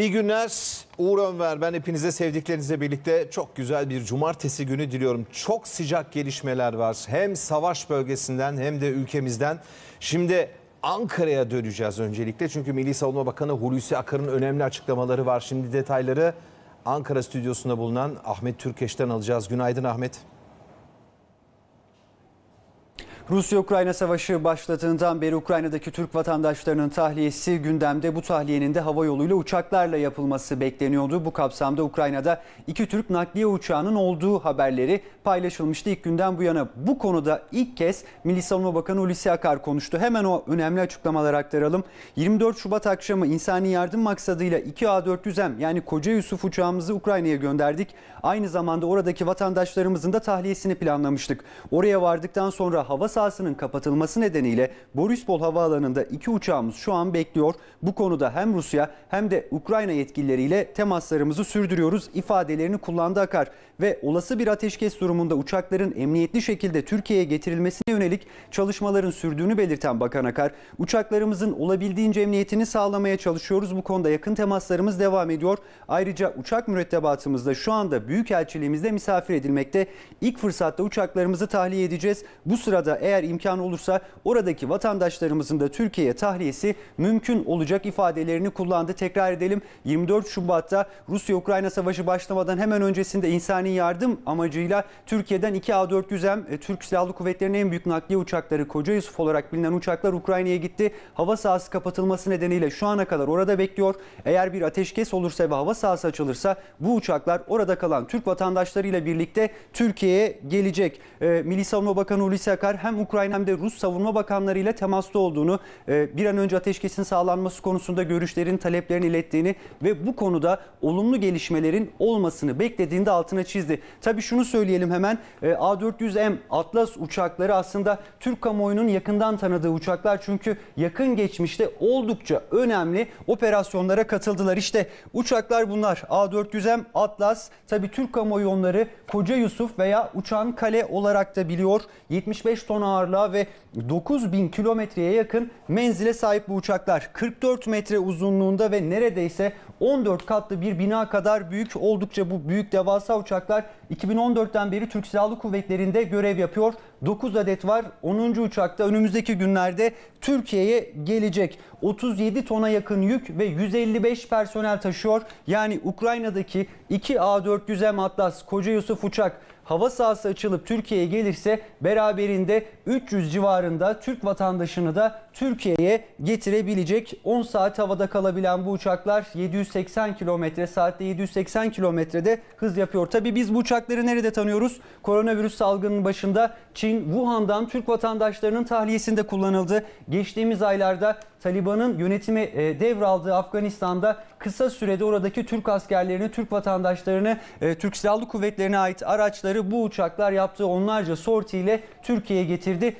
İyi günler. Uğur Önver ben hepinize sevdiklerinizle birlikte çok güzel bir cumartesi günü diliyorum. Çok sıcak gelişmeler var. Hem savaş bölgesinden hem de ülkemizden. Şimdi Ankara'ya döneceğiz öncelikle. Çünkü Milli Savunma Bakanı Hulusi Akar'ın önemli açıklamaları var. Şimdi detayları Ankara stüdyosunda bulunan Ahmet Türkeş'ten alacağız. Günaydın Ahmet. Rusya-Ukrayna savaşı başladığından beri Ukrayna'daki Türk vatandaşlarının tahliyesi gündemde. Bu tahliyenin de hava yoluyla uçaklarla yapılması bekleniyordu. Bu kapsamda Ukrayna'da iki Türk nakliye uçağının olduğu haberleri paylaşılmıştı ilk günden bu yana. Bu konuda ilk kez Milli Savunma Bakanı Hulusi Akar konuştu. Hemen o önemli açıklamaları aktaralım. 24 Şubat akşamı insani yardım maksadıyla 2 A400M yani Koca Yusuf uçağımızı Ukrayna'ya gönderdik. Aynı zamanda oradaki vatandaşlarımızın da tahliyesini planlamıştık. Oraya vardıktan sonra hava sahasının kapatılması nedeniyle Borispol Havaalanı'nda iki uçağımız şu an bekliyor. Bu konuda hem Rusya hem de Ukrayna yetkilileriyle temaslarımızı sürdürüyoruz ifadelerini kullandı Akar. Ve olası bir ateşkes durumunda uçakların emniyetli şekilde Türkiye'ye getirilmesine yönelik çalışmaların sürdüğünü belirten Bakan Akar, uçaklarımızın olabildiğince emniyetini sağlamaya çalışıyoruz. Bu konuda yakın temaslarımız devam ediyor. Ayrıca uçak mürettebatımızda şu anda Büyükelçiliğimizde misafir edilmekte. İlk fırsatta uçaklarımızı tahliye edeceğiz. Bu sırada eğer eğer imkan olursa oradaki vatandaşlarımızın da Türkiye'ye tahliyesi mümkün olacak ifadelerini kullandı. Tekrar edelim 24 Şubat'ta Rusya-Ukrayna savaşı başlamadan hemen öncesinde insani yardım amacıyla Türkiye'den 2 A400M e, Türk Silahlı Kuvvetleri'nin en büyük nakliye uçakları Koca Yusuf olarak bilinen uçaklar Ukrayna'ya gitti. Hava sahası kapatılması nedeniyle şu ana kadar orada bekliyor. Eğer bir ateşkes olursa ve hava sahası açılırsa bu uçaklar orada kalan Türk vatandaşlarıyla birlikte Türkiye'ye gelecek. Ee, Milli Savunma Bakanı Hulusi Akar hem hem Ukrayna hem de Rus savunma bakanları ile temasta olduğunu, e, bir an önce ateşkesin sağlanması konusunda görüşlerin, taleplerini ilettiğini ve bu konuda olumlu gelişmelerin olmasını beklediğinde altına çizdi. Tabii şunu söyleyelim hemen e, A400M Atlas uçakları aslında Türk kamuoyunun yakından tanıdığı uçaklar çünkü yakın geçmişte oldukça önemli operasyonlara katıldılar. İşte uçaklar bunlar A400M Atlas tabii Türk kamuoyu onları Koca Yusuf veya Uçan Kale olarak da biliyor. 75 ton ton ağırlığa ve 9000 kilometreye yakın menzile sahip bu uçaklar. 44 metre uzunluğunda ve neredeyse 14 katlı bir bina kadar büyük oldukça bu büyük devasa uçaklar 2014'ten beri Türk Silahlı Kuvvetleri'nde görev yapıyor. 9 adet var. 10. uçak da önümüzdeki günlerde Türkiye'ye gelecek. 37 tona yakın yük ve 155 personel taşıyor. Yani Ukrayna'daki 2 A400M Atlas Koca Yusuf uçak hava sahası açılıp Türkiye'ye gelirse beraberinde 300 civarında Türk vatandaşını da Türkiye'ye getirebilecek 10 saat havada kalabilen bu uçaklar 780 kilometre saatte 780 kilometrede hız yapıyor. Tabii biz bu uçakları nerede tanıyoruz? Koronavirüs salgının başında Çin Wuhan'dan Türk vatandaşlarının tahliyesinde kullanıldı. Geçtiğimiz aylarda Taliban'ın yönetimi e, devraldığı Afganistan'da kısa sürede oradaki Türk askerlerini, Türk vatandaşlarını, e, Türk Silahlı Kuvvetleri'ne ait araçları bu uçaklar yaptığı onlarca sortiyle Türkiye'ye getirdi.